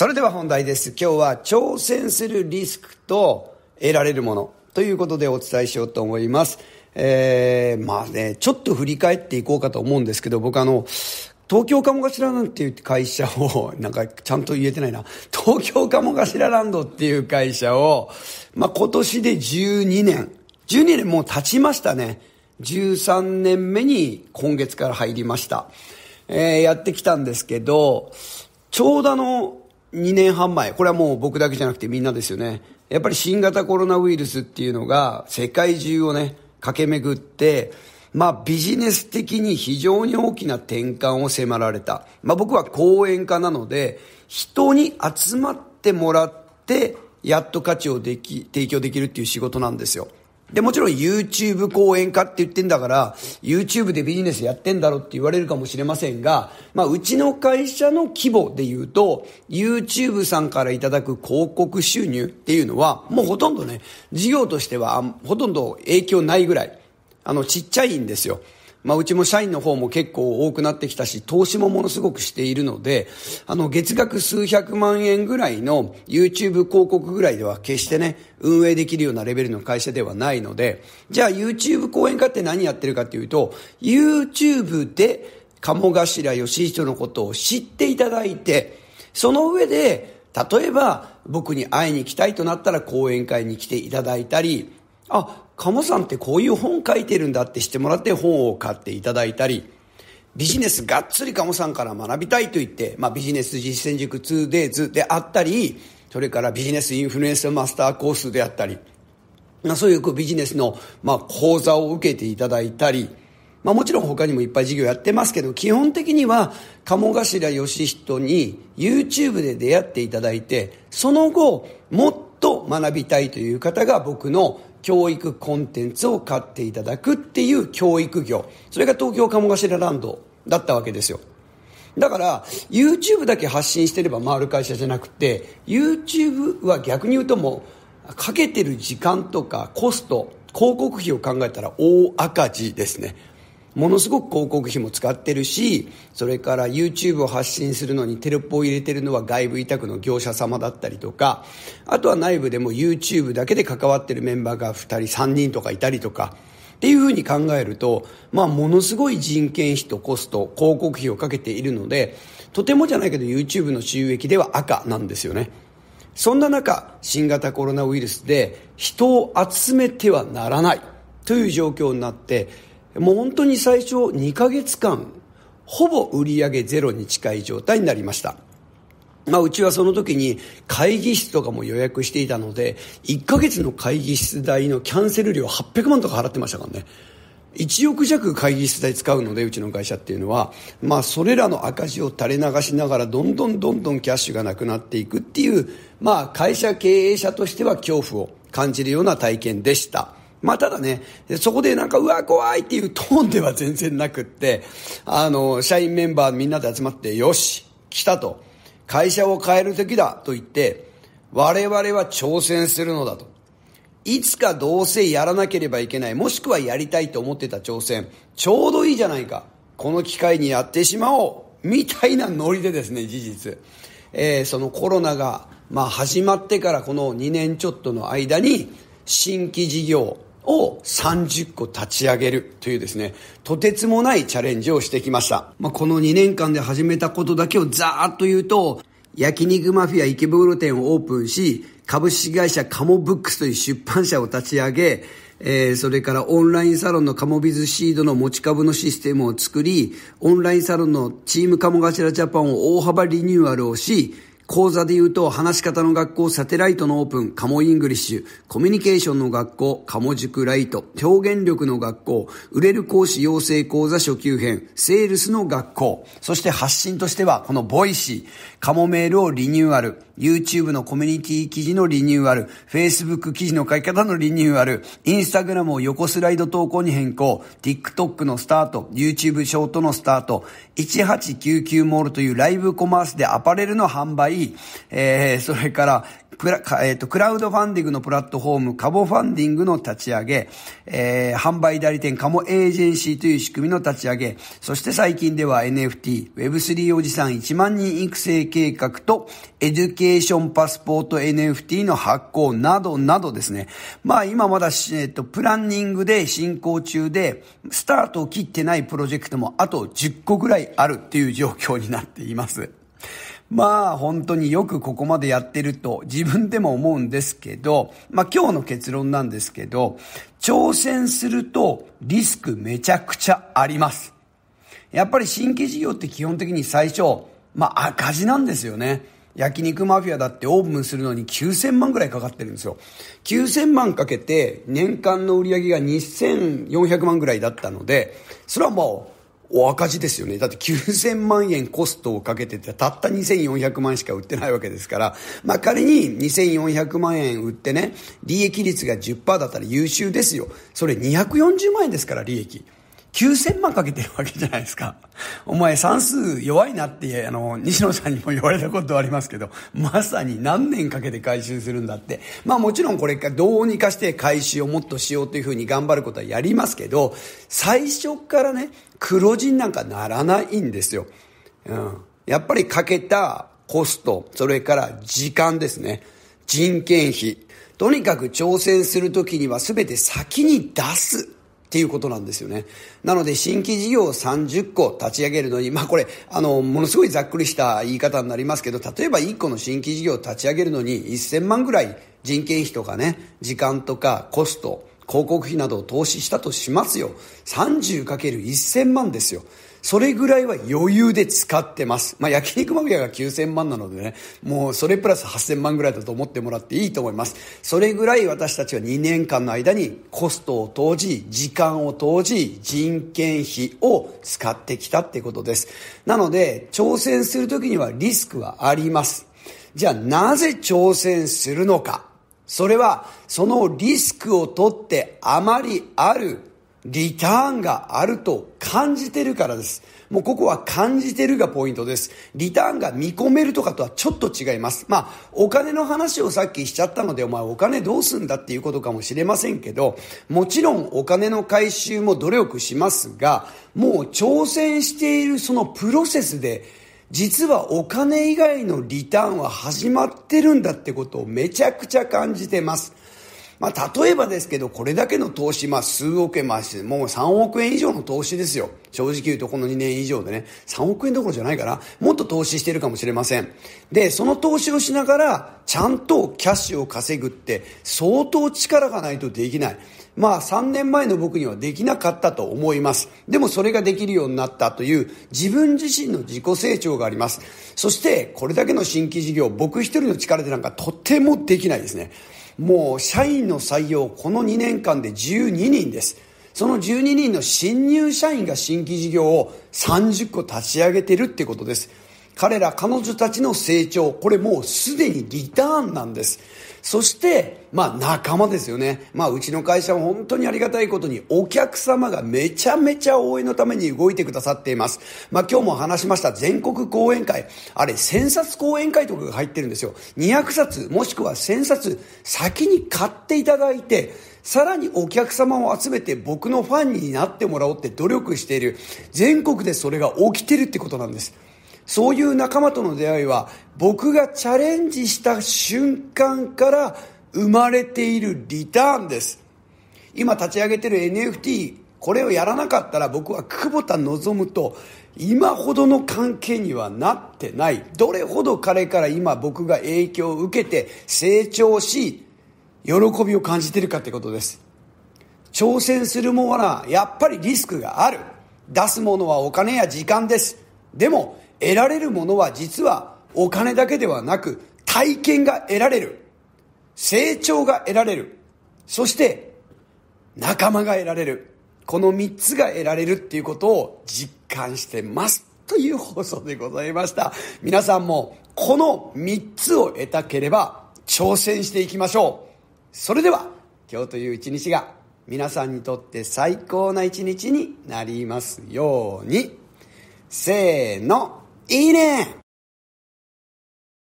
それでは本題です。今日は挑戦するリスクと得られるものということでお伝えしようと思います。えー、まあね、ちょっと振り返っていこうかと思うんですけど、僕あの、東京鴨頭なんていう会社を、なんかちゃんと言えてないな。東京鴨頭ランドっていう会社を、まあ、今年で12年。12年もう経ちましたね。13年目に今月から入りました。えー、やってきたんですけど、ちょうどあの、2年半前、これはもう僕だけじゃなくてみんなですよね。やっぱり新型コロナウイルスっていうのが世界中をね、駆け巡って、まあビジネス的に非常に大きな転換を迫られた。まあ僕は講演家なので、人に集まってもらって、やっと価値をでき、提供できるっていう仕事なんですよ。で、もちろん YouTube 講演家って言ってんだから、YouTube でビジネスやってんだろって言われるかもしれませんが、まあ、うちの会社の規模で言うと、YouTube さんからいただく広告収入っていうのは、もうほとんどね、事業としては、ほとんど影響ないぐらい、あの、ちっちゃいんですよ。まあ、うちも社員の方も結構多くなってきたし、投資もものすごくしているので、あの、月額数百万円ぐらいの YouTube 広告ぐらいでは決してね、運営できるようなレベルの会社ではないので、じゃあ YouTube 講演家って何やってるかっていうと、YouTube で鴨頭義人のことを知っていただいて、その上で、例えば僕に会いに行きたいとなったら講演会に来ていただいたり、あ、鴨さんってこういう本書いてるんだって知ってもらって本を買っていただいたり、ビジネスがっつり鴨さんから学びたいと言って、まあ、ビジネス実践塾 2days であったり、それからビジネスインフルエンサーマスターコースであったり、まあ、そういうビジネスの、まあ、講座を受けていただいたり、まあ、もちろん他にもいっぱい授業やってますけど、基本的には鴨頭義人に YouTube で出会っていただいて、その後、もっと学びたいという方が僕の教育コンテンツを買っていただくっていう教育業。それが東京鴨頭ランドだったわけですよ。だから、YouTube だけ発信してれば回る会社じゃなくて、YouTube は逆に言うともう、かけてる時間とかコスト、広告費を考えたら大赤字ですね。ものすごく広告費も使ってるしそれから YouTube を発信するのにテロップを入れてるのは外部委託の業者様だったりとかあとは内部でも YouTube だけで関わってるメンバーが2人3人とかいたりとかっていうふうに考えると、まあ、ものすごい人件費とコスト広告費をかけているのでとてもじゃないけど YouTube の収益では赤なんですよねそんな中新型コロナウイルスで人を集めてはならないという状況になってもう本当に最初2ヶ月間、ほぼ売り上げゼロに近い状態になりました。まあ、うちはその時に会議室とかも予約していたので、1ヶ月の会議室代のキャンセル料800万とか払ってましたからね。1億弱会議室代使うので、うちの会社っていうのは、まあ、それらの赤字を垂れ流しながら、どんどんどんどんキャッシュがなくなっていくっていう、まあ、会社経営者としては恐怖を感じるような体験でした。まあ、ただね、そこでなんか、うわ、怖いっていうトーンでは全然なくって、あの、社員メンバーみんなで集まって、よし、来たと。会社を変える時だと言って、我々は挑戦するのだと。いつかどうせやらなければいけない、もしくはやりたいと思ってた挑戦、ちょうどいいじゃないか。この機会にやってしまおう。みたいなノリでですね、事実。えー、そのコロナが、まあ始まってからこの2年ちょっとの間に、新規事業、を30個立ち上げるというですね、とてつもないチャレンジをしてきました。まあ、この2年間で始めたことだけをざーっと言うと、焼肉マフィア池袋店をオープンし、株式会社カモブックスという出版社を立ち上げ、えー、それからオンラインサロンのカモビズシードの持ち株のシステムを作り、オンラインサロンのチームカモガシラジャパンを大幅リニューアルをし、講座で言うと、話し方の学校、サテライトのオープン、カモイングリッシュ、コミュニケーションの学校、カモ塾ライト、表現力の学校、売れる講師養成講座初級編、セールスの学校、そして発信としては、このボイシー、カモメールをリニューアル、YouTube のコミュニティ記事のリニューアル、Facebook 記事の書き方のリニューアル、Instagram を横スライド投稿に変更、TikTok のスタート、YouTube ショートのスタート、1899モールというライブコマースでアパレルの販売、えー、それからクラ,、えーとクラウドファンディングのプラットフォーム、カボファンディングの立ち上げ、えー、販売代理店カモエージェンシーという仕組みの立ち上げ、そして最近では NFT、Web3 おじさん1万人育成計画と、エデュケーションパスポート NFT の発行などなどですね。まあ今まだ、えっ、ー、と、プランニングで進行中で、スタートを切ってないプロジェクトもあと10個ぐらいあるっていう状況になっています。まあ本当によくここまでやってると自分でも思うんですけど、まあ今日の結論なんですけど、挑戦するとリスクめちゃくちゃあります。やっぱり新規事業って基本的に最初、まあ赤字なんですよね。焼肉マフィアだってオープンするのに9000万ぐらいかかってるんですよ。9000万かけて年間の売り上げが2400万ぐらいだったので、それはもうお赤字ですよね。だって9000万円コストをかけてて、たった2400万円しか売ってないわけですから、まあ仮に2400万円売ってね、利益率が10%だったら優秀ですよ。それ240万円ですから、利益。9000万かけてるわけじゃないですか。お前算数弱いなって、あの、西野さんにも言われたことありますけど、まさに何年かけて回収するんだって。まあもちろんこれどうにかして回収をもっとしようというふうに頑張ることはやりますけど、最初からね、黒字になんかならないんですよ。うん。やっぱりかけたコスト、それから時間ですね。人件費。とにかく挑戦するときには全て先に出す。っていうことなんですよね。なので、新規事業を30個立ち上げるのに、まあこれ、あの、ものすごいざっくりした言い方になりますけど、例えば1個の新規事業を立ち上げるのに1000万ぐらい人件費とかね、時間とかコスト、広告費などを投資したとしますよ。30×1000 万ですよ。それぐらいは余裕で使ってます。まあ、焼肉マフィアが9000万なのでね、もうそれプラス8000万ぐらいだと思ってもらっていいと思います。それぐらい私たちは2年間の間にコストを投じ、時間を投じ、人件費を使ってきたってことです。なので、挑戦するときにはリスクはあります。じゃあなぜ挑戦するのか。それは、そのリスクを取ってあまりあるリターンがあると感じてるからです。もうここは感じてるがポイントです。リターンが見込めるとかとはちょっと違います。まあ、お金の話をさっきしちゃったので、お前お金どうすんだっていうことかもしれませんけど、もちろんお金の回収も努力しますが、もう挑戦しているそのプロセスで、実はお金以外のリターンは始まってるんだってことをめちゃくちゃ感じてます。まあ、例えばですけど、これだけの投資、まあ、数億円、まあ、もう3億円以上の投資ですよ。正直言うとこの2年以上でね、3億円どころじゃないから、もっと投資してるかもしれません。で、その投資をしながら、ちゃんとキャッシュを稼ぐって、相当力がないとできない。まあ、3年前の僕にはできなかったと思います。でも、それができるようになったという、自分自身の自己成長があります。そして、これだけの新規事業、僕一人の力でなんかとてもできないですね。もう社員の採用、この2年間で12人です。その12人の新入社員が新規事業を30個立ち上げてるってことです。彼ら彼女たちの成長、これもうすでにリターンなんです。そして、まあ仲間ですよね。まあうちの会社は本当にありがたいことにお客様がめちゃめちゃ応援のために動いてくださっています。まあ今日も話しました全国講演会。あれ千冊講演会とかが入ってるんですよ。200冊もしくは千冊先に買っていただいて、さらにお客様を集めて僕のファンになってもらおうって努力している。全国でそれが起きてるってことなんです。そういう仲間との出会いは僕がチャレンジした瞬間から生まれているリターンです。今立ち上げてる NFT、これをやらなかったら僕は久保田望と今ほどの関係にはなってない。どれほど彼から今僕が影響を受けて成長し、喜びを感じてるかってことです。挑戦するものはやっぱりリスクがある。出すものはお金や時間です。でも、得られるものは実はお金だけではなく体験が得られる。成長が得られる。そして仲間が得られる。この3つが得られるっていうことを実感してます。という放送でございました。皆さんもこの3つを得たければ挑戦していきましょう。それでは今日という一日が皆さんにとって最高な一日になりますように。せーの。いいね